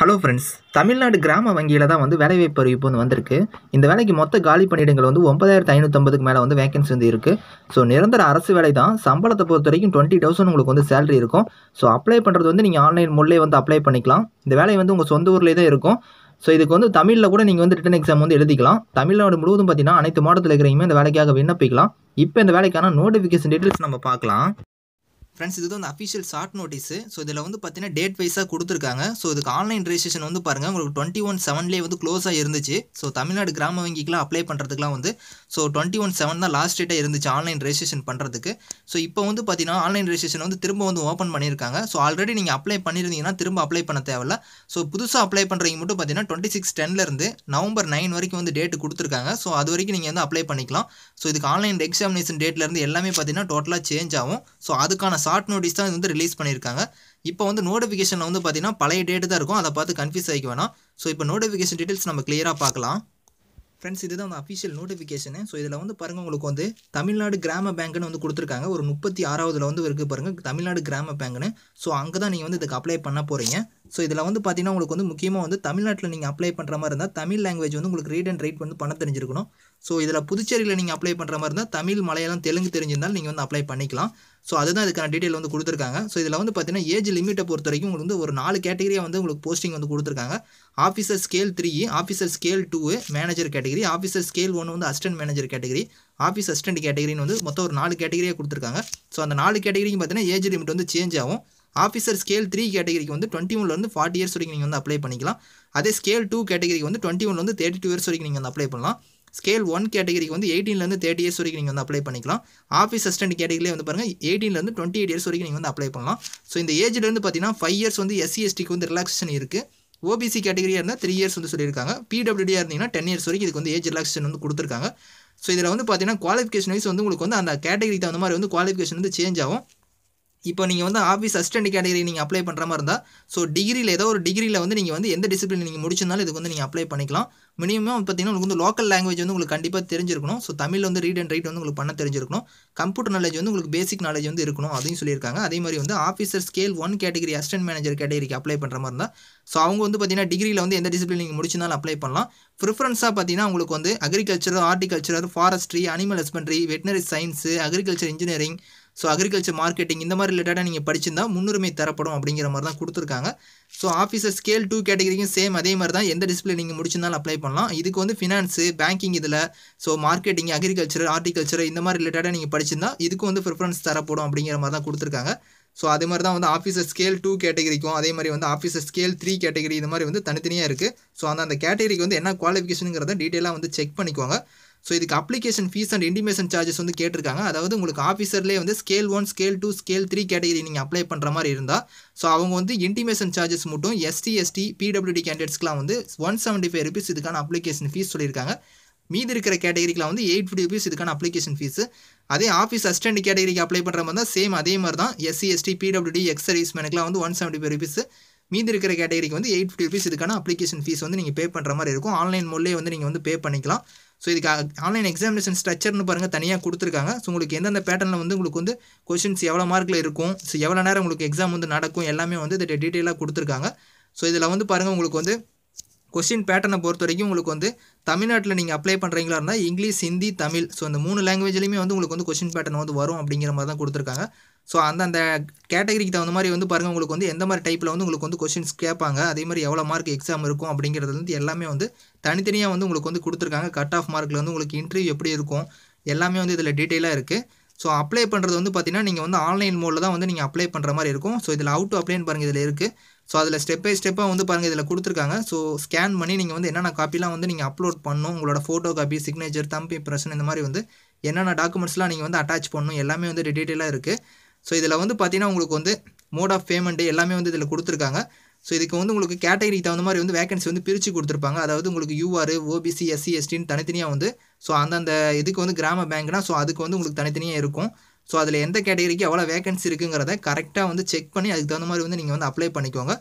Hello friends Tamil Nadu கிராம வங்கியில் தான் வந்து வேலைவாய்ப்பு அறிவிப்பு வந்து வந்திருக்கு இந்த வேலைக்கு மொத்த காலி பணியிடங்கள் வந்து ஒன்பதாயிரத்து ஐநூற்றம்பதுக்கு மேலே வந்து வேகன்சி வந்து இருக்குது ஸோ நிரந்தர அரசு வேலை தான் சம்பளத்தை பொறுத்த வரைக்கும் டுவெண்ட்டி தௌசண்ட் உங்களுக்கு வந்து சேலரி இருக்கும் ஸோ அப்ளை பண்ணுறது வந்து நீங்கள் ஆன்லைன் மூலையே வந்து அப்ளை பண்ணிக்கலாம் இந்த வேலை வந்து உங்கள் சொந்த ஊர்லேயே தான் இருக்கும் ஸோ இதுக்கு வந்து தமிழில் கூட நீங்கள் வந்து ரிட்டன் எக்ஸாம் வந்து எழுதிக்கலாம் தமிழ்நாடு முழுவதும் பார்த்தீங்கன்னா அனைத்து மாவட்டத்தில் இருக்கிறீங்க இந்த வேலைக்காக விண்ணப்பிக்கலாம் இப்போ இந்த வேலைக்கான நோட்டிஃபிகேஷன் டீட்டெயில்ஸ் நம்ம பார்க்கலாம் ஃப்ரெண்ட்ஸ் இது வந்து அஃபிஷியல் ஷார்ட் நோட்டீஸ் ஸோ இதில் வந்து பார்த்தீங்கன்னா டேட் வைஸாக கொடுத்துருக்காங்க ஸோ இதுக்கு ஆன்லைன் ரெஜிஸ்ட்ரேஷன் வந்து பாருங்கள் உங்களுக்கு டுவெண்ட்டி ஒன் செவன்லேயே வந்து க்ளோஸாக இருந்துச்சு ஸோ தமிழ்நாடு கிராம வங்கிக்கெலாம் அப்ளை பண்ணுறதுக்குலாம் வந்து ஸோ டுவெண்ட்டி ஒன் செவன் தான் லாஸ்ட் டேட்டாக இருந்துச்சு ஆன்லைன் ரெஜிஸ்ட்ரேஷன் பண்ணுறதுக்கு ஸோ இப்போ வந்து பார்த்தீங்கன்னா ஆன்லைன் ரெஜிஸ்ட்ரேஷன் வந்து திரும்ப வந்து ஓப்பன் பண்ணியிருக்காங்க ஸோ ஆல்ரெடி நீங்கள் அப்ளை பண்ணியிருந்தீங்கன்னா திரும்ப அப்ளை பண்ண தேவையில்ல ஸோ புதுசாக அப்ளை பண்ணுறீங்க மட்டும் பார்த்தீங்கன்னா டுவெண்ட்டி சிக்ஸ் டென்லேருந்து நவம்பர் நைன் வரைக்கும் வந்து டேட்டு கொடுத்துருக்காங்க ஸோ அது வரைக்கும் நீங்கள் வந்து அப்ளை பண்ணிக்கலாம் ஸோ இதுக்கு ஆன்லைன் எக்ஸாமினேஷன் டேட்லேருந்து எல்லாமே பார்த்தீங்கன்னா டோட்டலாக சேஞ்ச் ஆகும் ஸோ அதுக்கான ஷார்ட் நோட்டீஸ் தான் இது வந்து ரிலீஸ் பண்ணியிருக்காங்க இப்போ வந்து நோட்டிஃபிகேஷனில் வந்து பார்த்தீங்கன்னா பழைய டேட்டு தான் இருக்கும் அதை பார்த்து கன்ஃபியூஸ் ஆகிக்க வேணாம் ஸோ இப்போ நோட்டிஃபிகேஷன் டீட்டெயில்ஸ் நம்ம கிளியராக பார்க்கலாம் ஃப்ரெண்ட்ஸ் இதுதான் வந்து அஃபிஷியல் நோட்டிஃபிகேஷனு ஸோ இதில் வந்து பாருங்கள் உங்களுக்கு வந்து தமிழ்நாடு கிராம பேங்க்னு வந்து கொடுத்துருக்காங்க ஒரு முப்பத்தி ஆறாவதுல வந்து இருக்குது பாருங்கள் தமிழ்நாடு கிராம பேங்க்னு ஸோ அங்கே தான் நீங்கள் வந்து இதுக்கு அப்ளை பண்ண போகிறீங்க ஸோ இதில் வந்து பார்த்தீங்கன்னா உங்களுக்கு வந்து முக்கியமாக வந்து தமிழ்நாட்டில் நீங்கள் அப்ளை பண்ணுற மாதிரி இருந்தால் தமிழ் லாங்குவேஜ் வந்து உங்களுக்கு ரீட் அண்ட் ரைட் வந்து பண்ண தெரிஞ்சிருக்கணும் ஸோ இதில் புதுச்சேரியில் நீங்கள் அப்ளை பண்ணுற மாதிரி இருந்தால் தமிழ் மலையாளம் தெலுங்கு தெரிஞ்சிருந்தால் நீங்கள் வந்து அப்ளை பண்ணிக்கலாம் ஸோ அதுதான் இதுக்கான டீட்டெயில் வந்து கொடுத்துருக்காங்க ஸோ இதில் வந்து பார்த்தீங்கன்னா ஏஜ் லிமிட்டை பொறுத்த வரைக்கும் உங்களுக்கு வந்து ஒரு நாலு கேட்டகரியாக வந்து உங்களுக்கு போஸ்டிங் வந்து கொடுத்துருக்காங்க officer scale three officer scale two manager category officer scale ஒன்று வந்து assistant manager category office assistant கேட்டகரின்னு வந்து மொத்தம் ஒரு நாலு கேட்டகரியாக கொடுத்துருக்காங்க ஸோ அந்த நாலு கேட்டகிரிக்கும் பார்த்தீங்கன்னா ஏஜ் லிமிட் வந்து சேஞ்ச் ஆகும் ஆஃபீஸர் ஸ்கேல் த்ரீ கேட்டகரிக்கு வந்து டுவெண்ட்டி ஒன்லேருந்து ஃபார்ட்டி இயர்ஸ் வரைக்கும் நீங்கள் வந்து அப்ளை பண்ணிக்கலாம் அதே ஸ்கேல் டூ கேட்டகரிக்கு வந்து டுவெண்ட்டி ஒன்லேருந்து தேர்ட்டி டூ இயர்ஸ் வரைக்கும் நீங்கள் வந்து அப்ளை பண்ணலாம் ஸ்கேல் ஒன் கேட்டகரிக்கு வந்து எயிட்டீன்லேருந்து தேர்ட்டி இயர்ஸ் வரைக்கும் நீங்கள் வந்து அப்ளை பண்ணிக்கலாம் ஆஃபீஸ் அசிஸ்டன்ட் கேட்டகரியிலே வந்து பாருங்கள் எயிட்டீன்லேருந்து டுவெண்ட்டி எயிட் இயர்ஸ் வரைக்கும் நீங்கள் வந்து அப்ளை பண்ணலாம் ஸோ இந்த ஏஜ்லேருந்து பார்த்தீங்கன்னா ஃபைவ் இயர்ஸ் வந்து எஸ்சி எஸ்டிக்கு வந்து ரிலாக்ஸேஷன் இருக்குது ஓபிசி கேட்டகரியாக இருந்தால் த்ரீ இயர்ஸ் வந்து சொல்லியிருக்காங்க பிடபிள்யூடியாக இருந்தீங்கன்னா டென் இயர்ஸ் வரைக்கும் இதுக்கு வந்து ஏஜ் ரிலாக்ஸேஷன் வந்து கொடுத்துருக்காங்க ஸோ இதில் வந்து பார்த்தீங்கன்னா குவாலிஃபிகேஷன் வைஸ் வந்து உங்களுக்கு வந்து அந்த கேட்டகரிக்கு தகுந்த மாதிரி வந்து குவாலிஃபிகேஷன் வந்து சேஞ்ச் ஆகும் இப்போ நீங்கள் வந்து ஆஃபீஸ் அசிஸ்டன்ட் கேட்டகரி நீங்கள் அப்ளை பண்ணுற மாதிரி இருந்தால் ஸோ டிகிரியில் ஏதோ ஒரு டிகிரியில் வந்து நீங்கள் வந்து எந்த டிசிப்ளின் நீங்கள் முடிச்சிருந்தாலும் இதுக்கு வந்து நீங்கள் அப்ளை பண்ணிக்கலாம் மினிமம் பார்த்தீங்கன்னா உங்களுக்கு வந்து லோக்கல் லாங்குவேஜ் வந்து உங்களுக்கு கண்டிப்பாக தெரிஞ்சிருக்கணும் ஸோ தமிழ் வந்து ரீட் அண்ட் ரைட் வந்து உங்களுக்கு பண்ண தெரிஞ்சிருக்கணும் கம்ப்யூட்டர் நாலேஜ் வந்து உங்களுக்கு பேசிக் நாலேஜ் வந்து இருக்கணும் அதையும் சொல்லியிருக்காங்க அதே மாதிரி வந்து officer scale one category assistant manager கேட்டகரிக்கு அப்ளை பண்ணுற மாதிரி இருந்தால் ஸோ அவங்க வந்து பார்த்தீங்கன்னா டிகிரியில் வந்து எந்த டிசிப்ளின் நீங்கள் முடிச்சிருந்தாலும் அப்ளை பண்ணலாம் ப்ரிஃபரன்ஸாக பார்த்தீங்கன்னா உங்களுக்கு வந்து agriculture horticulture forestry animal husbandry veterinary science agriculture engineering so agriculture marketing இந்த மாதிரி ரிலேட்டடாக நீங்கள் படிச்சிருந்தா முன்னுரிமை தரப்படும் அப்படிங்கிற மாதிரி தான் கொடுத்துருக்காங்க ஸோ ஆஃபீஸர் ஸ்கேல் டூ கேட்டகரிக்கும் சேம் அதே மாதிரி தான் எந்த டிஸ்பிளே நீங்கள் முடிச்சிருந்தாலும் அப்ளை பண்ணலாம் இதுக்கு வந்து ஃபினான்ஸு பேங்கிங் இதில் ஸோ மார்க்கெட்டிங் அக்ரிகல்ச்சர் ஆர்டிகல்ச்சர் இந்த மாதிரி ரிலேட்டடாக நீங்கள் படிச்சிருந்தா இதுக்கும் வந்து ப்ரிஃபரன்ஸ் தரப்படும் அப்படிங்கிற மாதிரி தான் கொடுத்துருக்காங்க ஸோ அதே மாதிரி தான் வந்து ஆஃபீஸர் ஸ்கேல் டூ கேட்டகரிக்கும் அதே மாதிரி வந்து ஆஃபீஸர் ஸ்கேல் த்ரீ கேட்டகரி இது மாதிரி வந்து தனித்தனியாக இருக்குது ஸோ அந்த அந்த கேட்டகரிக்கு வந்து என்ன குவாலிஃபிகேஷனுங்கிறத டீட்டெயிலாக வந்து செக் பண்ணிக்கோங்க ஸோ இதுக்கு application fee and intimation charges வந்து கேட்டிருக்காங்க அதாவது உங்களுக்கு ஆஃபீஸர்லேயே வந்து scale one scale two scale three category நீங்கள் அப்ளை பண்ணுற மாதிரி இருந்தால் ஸோ அவங்க வந்து இன்டிமேஷன் சார்ஜஸ் மட்டும் எஸ்டி எஸ்டி பிடபிள்யூடி கேண்டிடேட்ஸ்க்குலாம் வந்து ஒன் செவன்ட்டி ஃபைவ் ருபீஸ் இதுக்கான அப்ளிகேஷன் ஃபீஸ் சொல்லியிருக்காங்க மீதி இருக்கிற கேட்டகரிக்கெலாம் வந்து எயிட் ஃபிஃப்டி ருபீஸ் இதுக்கான அப்ளிகேஷன் ஃபீஸு அதே ஆஃபீஸ் அசிஸ்டன்ட் கேட்டகரிக்கு அப்ளை பண்ணுற மாதிரி தான் சேம் அதே மாதிரி தான் எஸ்சி எஸ்டி பிடபிள்யூடி எக்ஸ் சர்வீஸ்மேனுக்குலாம் வந்து ஒன் செவன்ட்டி ஃபைவ் ருபீஸ் மீதி இருக்கிற கேட்டகரிக்கு வந்து எயிட் ஃபிஃப்டி ருபீஸ் இதுக்கான அப்ளிகேஷன் ஃபீஸ் வந்து நீங்கள் பே பண்ணுற மாதிரி இருக்கும் ஆன்லைன் மூலையே வந்து நீங்கள் வந்து பே பண்ணிக்கலாம் ஸோ இதுக்கு ஆன்லைன் எக்ஸாமினேஷன் ஸ்ட்ரக்சர்னு பாருங்கள் தனியாக கொடுத்துருக்காங்க ஸோ உங்களுக்கு எந்தெந்த பேட்டர்னில் வந்து உங்களுக்கு வந்து கொஷின்ஸ் எவ்வளோ மார்க்கில் இருக்கும் ஸோ எவ்வளோ நேரம் உங்களுக்கு எக்ஸாம் வந்து நடக்கும் எல்லாமே வந்து இதை டீட்டெயிலாக கொடுத்துருக்காங்க ஸோ இதில் வந்து பாருங்கள் உங்களுக்கு வந்து கொஸ்டின் பேட்டர்னை பொறுத்த வரைக்கும் உங்களுக்கு வந்து தமிழ்நாட்டில் நீங்கள் அப்ளை பண்ணுறீங்களா இருந்தால் இங்கிலீஷ் ஹிந்தி தமிழ் ஸோ அந்த மூணு லாங்குவேஜ்லேயுமே வந்து உங்களுக்கு வந்து கொஸ்டின் பேட்டர்ன் வந்து வரும் அப்படிங்கிற மாதிரி தான் கொடுத்துருக்காங்க ஸோ அந்த அந்த கேட்டகரிக்கு தகுந்த மாதிரி வந்து பாருங்கள் உங்களுக்கு வந்து எந்த மாதிரி டைப்பில் வந்து உங்களுக்கு வந்து கொஷின்ஸ் கேட்பாங்க அதே மாதிரி எவ்வளோ மார்க் எக்ஸாம் இருக்கும் அப்படிங்கிறது வந்து எல்லாமே வந்து தனித்தனியாக வந்து உங்களுக்கு வந்து கொடுத்துருக்காங்க கட் ஆஃப் மார்க்கில் வந்து உங்களுக்கு இன்டர்வியூ எப்படி இருக்கும் எல்லாமே வந்து இதில் டீட்டெயிலாக இருக்குது ஸோ அப்ளை பண்ணுறது வந்து பார்த்தீங்கன்னா நீங்கள் வந்து ஆன்லைன் மோடில் தான் வந்து நீங்கள் அப்ளை பண்ணுற மாதிரி இருக்கும் ஸோ இதில் அவுட் டு அப்ளைன்னு பாருங்கள் இதில் இருக்குது ஸோ அதில் ஸ்டெப் பை ஸ்டெப்பாக வந்து பாருங்கள் இதில் கொடுத்துருக்காங்க ஸோ ஸ்கேன் பண்ணி நீங்கள் வந்து என்னென்ன காப்பிலாம் வந்து நீங்கள் அப்லோட் பண்ணணும் உங்களோட photo copy signature thumb impression இந்த மாதிரி வந்து என்னென்ன டாக்குமெண்ட்ஸ்லாம் நீங்கள் வந்து அட்டாச் பண்ணணும் எல்லாமே வந்து டீட்டெயிலாக இருக்குது ஸோ இதில் வந்து பார்த்தீங்கன்னா உங்களுக்கு வந்து மோட் ஆஃப் பேமெண்ட்டு எல்லாமே வந்து இதில் கொடுத்துருக்காங்க ஸோ இதுக்கு வந்து உங்களுக்கு கேட்டகரிக்கு தகுந்த மாதிரி வந்து வேகன்சி வந்து பிரித்து கொடுத்துருப்பாங்க அதாவது உங்களுக்கு யூஆர் ஓபிசி எஸ்சி எஸ்டின்னு தனித்தனியாக வந்து ஸோ அந்தந்த இதுக்கு வந்து கிராம பேங்க்னா ஸோ அதுக்கு வந்து உங்களுக்கு தனித்தனியாக இருக்கும் ஸோ அதில் எந்த கேட்டகரிக்கு எவ்வளோ வேகன்சி இருக்குங்கிறத கரெக்டாக வந்து செக் பண்ணி அதுக்கு தகுந்த மாதிரி வந்து நீங்கள் வந்து அப்ளை பண்ணிக்கோங்க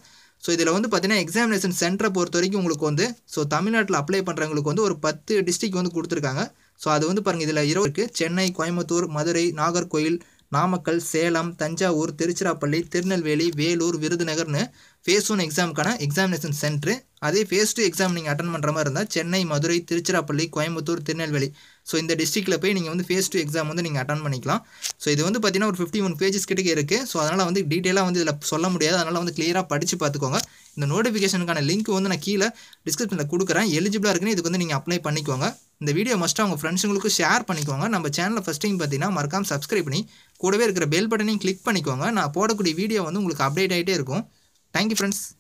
ஸோ இதில் வந்து பார்த்தீங்கன்னா எக்ஸாமினேஷன் சென்டரை பொறுத்த வரைக்கும் உங்களுக்கு வந்து ஸோ தமிழ்நாட்டில் அப்ளை பண்ணுறவங்களுக்கு வந்து ஒரு பத்து டிஸ்ட்ரிக் வந்து கொடுத்துருக்காங்க ஸோ அது வந்து பாருங்கள் இதில் இரவு இருக்குது சென்னை கோயம்புத்தூர் மதுரை நாகர்கோயில் நாமக்கல் சேலம் தஞ்சாவூர் திருச்சிராப்பள்ளி திருநெல்வேலி வேலூர் விருதுநகர்னு ஃபேஸ் ஒன் எக்ஸாமுக்கான எக்ஸாமினேஷன் சென்டர் அதே ஃபேஸ் டூ எக்ஸாம் நீங்கள் அட்டன் பண்ணுற மாதிரி இருந்தால் சென்னை மதுரை திருச்சிராப்பள்ளி கோயம்புத்தூர் திருநெல்வேலி ஸோ இந்த டிஸ்ட்ரிக்டில் போய் நீங்கள் வந்து ஃபேஸ் டூ எக்ஸாம் வந்து நீங்கள் அட்டன் பண்ணிக்கலாம் ஸோ இது வந்து பார்த்தீங்கன்னா ஒரு ஃபிஃப்டி ஒன் பேஜஸ் கிட்டே இருக்குது ஸோ அதனால் வந்து டீட்டெயிலாக வந்து இதில் சொல்ல முடியாது அதனால் வந்து கிளியராக படித்து பார்த்துக்கோங்க இந்த நோட்டிஃபிகேஷனுக்கான லிங்க் வந்து நான் கீழே டிஸ்கிரிப்ஷனில் கொடுக்குறேன் எலிஜிபிளாக இருக்குன்னு இதுக்கு வந்து நீங்கள் அப்ளை பண்ணிக்கோங்க இந்த வீடியோ மஸ்ட்டாக அவங்க ஃப்ரெண்ட்ஸுங்களுக்கு ஷேர் பண்ணிக்கோங்க நம்ம சேனலில் ஃபஸ்ட் டைம் பார்த்தீங்கன்னா மறக்காமல் சப்ஸ்கிரைப் பண்ணி கூடவே இருக்கிற பெல் பட்டனையும் கிளிக் பண்ணிக்கோங்க நான் போடக்கூடிய வீடியோ வந்து உங்களுக்கு அப்டேட் ஆகிட்டே இருக்கும் Thank you, friends.